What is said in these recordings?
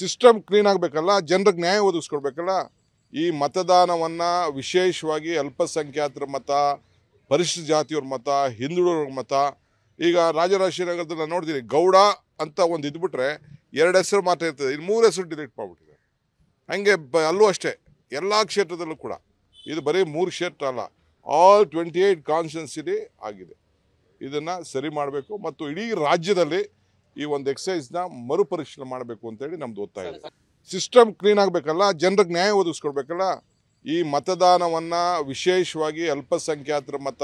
system clean ಆಗಬೇಕಲ್ಲ ಜನರಿಗೆ ನ್ಯಾಯ ಒದಗಿಸ್ಕೊಡ್ಬೇಕಲ್ಲ ಈ ಮತದಾನವನ್ನು ವಿಶೇಷವಾಗಿ ಅಲ್ಪಸಂಖ್ಯಾತರ ಮತ ಪರಿಶಿಷ್ಟ ಜಾತಿಯವ್ರ ಮತ ಹಿಂದುಳಿದವ್ರ ಮತ ಈಗ ರಾಜರಾಜೇಶ್ವರಿ ನಾನು ನೋಡ್ತೀನಿ ಗೌಡ ಅಂತ ಒಂದು ಇದ್ಬಿಟ್ರೆ ಎರಡು ಹೆಸರು ಮಾತ್ರ ಇರ್ತದೆ ಇನ್ನು ಮೂರು ಹೆಸರು ಡಿಲೀಟ್ ಮಾಡಿಬಿಟ್ಟಿದೆ ಹಂಗೆ ಬ ಅಲ್ಲೂ ಅಷ್ಟೇ ಎಲ್ಲ ಕ್ಷೇತ್ರದಲ್ಲೂ ಕೂಡ ಇದು ಬರೀ ಮೂರು ಕ್ಷೇತ್ರ ಅಲ್ಲ ಆಲ್ ಟ್ವೆಂಟಿ ಏಯ್ಟ್ ಕಾನ್ಸ್ಟಿಟ್ಯೂನ್ಸಿಲಿ ಆಗಿದೆ ಇದನ್ನು ಸರಿ ಮಾಡಬೇಕು ಮತ್ತು ಇಡೀ ರಾಜ್ಯದಲ್ಲಿ ಈ ಒಂದು ಎಕ್ಸಸೈಸ್ನ ಮರುಪರಿಶೀಲನೆ ಮಾಡಬೇಕು ಅಂತೇಳಿ ನಮ್ದು ಒತ್ತಾಯ ಇದೆ ಸಿಸ್ಟಮ್ ಕ್ಲೀನ್ ಆಗಬೇಕಲ್ಲ ಜನರಿಗೆ ನ್ಯಾಯ ಒದಗಿಸ್ಕೊಡ್ಬೇಕಲ್ಲ ಈ ಮತದಾನವನ್ನು ವಿಶೇಷವಾಗಿ ಅಲ್ಪಸಂಖ್ಯಾತರ ಮತ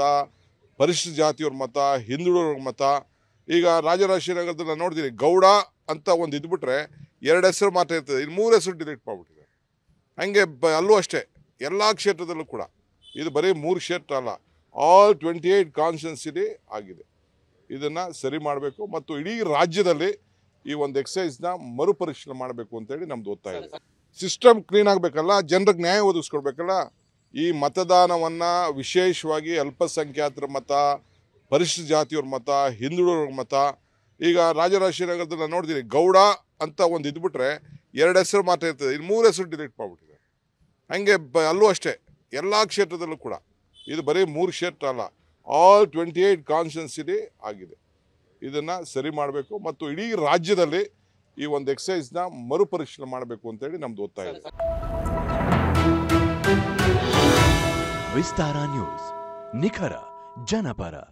ಪರಿಶಿಷ್ಟ ಜಾತಿಯವ್ರ ಮತ ಹಿಂದುಳಿದವ್ರ ಮತ ಈಗ ನಾನು ನೋಡ್ತೀನಿ ಗೌಡ ಅಂತ ಒಂದು ಇದ್ಬಿಟ್ರೆ ಎರಡು ಹೆಸರು ಮಾತ್ರ ಇರ್ತದೆ ಇನ್ನು ಮೂರು ಹೆಸರು ಡಿಲೀಟ್ ಮಾಡಿಬಿಟ್ಟಿದೆ ಹಂಗೆ ಬ ಅಲ್ಲೂ ಅಷ್ಟೇ ಎಲ್ಲ ಕ್ಷೇತ್ರದಲ್ಲೂ ಕೂಡ ಇದು ಬರೀ ಮೂರು ಕ್ಷೇತ್ರ ಅಲ್ಲ ಆಲ್ ಟ್ವೆಂಟಿ ಏಯ್ಟ್ ಕಾನ್ಸ್ಟಿಟ್ಯೂನ್ಸಿಲಿ ಆಗಿದೆ ಇದನ್ನು ಸರಿ ಮಾಡಬೇಕು ಮತ್ತು ಇಡೀ ರಾಜ್ಯದಲ್ಲಿ ಈ ಒಂದು ಎಕ್ಸೈಸ್ನ ಮರುಪರಿಶೀಲನೆ ಮಾಡಬೇಕು ಅಂತೇಳಿ ನಮ್ದು ಒತ್ತಾಯ ಇದೆ ಸಿಸ್ಟಮ್ ಕ್ಲೀನ್ ಆಗಬೇಕಲ್ಲ ಜನರಿಗೆ ನ್ಯಾಯ ಒದಗಿಸ್ಕೊಡ್ಬೇಕಲ್ಲ ಈ ಮತದಾನವನ್ನು ವಿಶೇಷವಾಗಿ ಅಲ್ಪಸಂಖ್ಯಾತರ ಮತ ಪರಿಶಿಷ್ಟ ಜಾತಿಯವ್ರ ಮತ ಹಿಂದುಳಿದವ್ರ ಮತ ಈಗ ರಾಜರಾಜೇಶ್ವರಿ ನಾನು ನೋಡ್ತೀನಿ ಗೌಡ ಅಂತ ಒಂದು ಇದ್ಬಿಟ್ರೆ ಎರಡು ಹೆಸರು ಮಾತ್ರ ಇರ್ತದೆ ಇನ್ನು ಮೂರು ಹೆಸರು ಡಿಲೀಟ್ ಮಾಡಿಬಿಟ್ಟಿದೆ ಹಾಗೆ ಬ ಅಲ್ಲೂ ಅಷ್ಟೇ ಎಲ್ಲ ಕ್ಷೇತ್ರದಲ್ಲೂ ಕೂಡ ಇದು ಬರೀ ಮೂರು ಕ್ಷೇತ್ರ ಅಲ್ಲ ಆಲ್ ಟ್ವೆಂಟಿ ಏಯ್ಟ್ ಆಗಿದೆ ಇದನ್ನು ಸರಿ ಮಾಡಬೇಕು ಮತ್ತು ಇಡೀ ರಾಜ್ಯದಲ್ಲಿ ಈ ಒಂದು ಎಕ್ಸೈಸ್ನ ಮರುಪರೀಕ್ಷಣೆ ಮಾಡಬೇಕು ಅಂತೇಳಿ ನಮ್ದು ಒತ್ತಾಯ ಇದೆ ವಿಸ್ತಾರ ನ್ಯೂಸ್ ನಿಖರ ಜನಪರ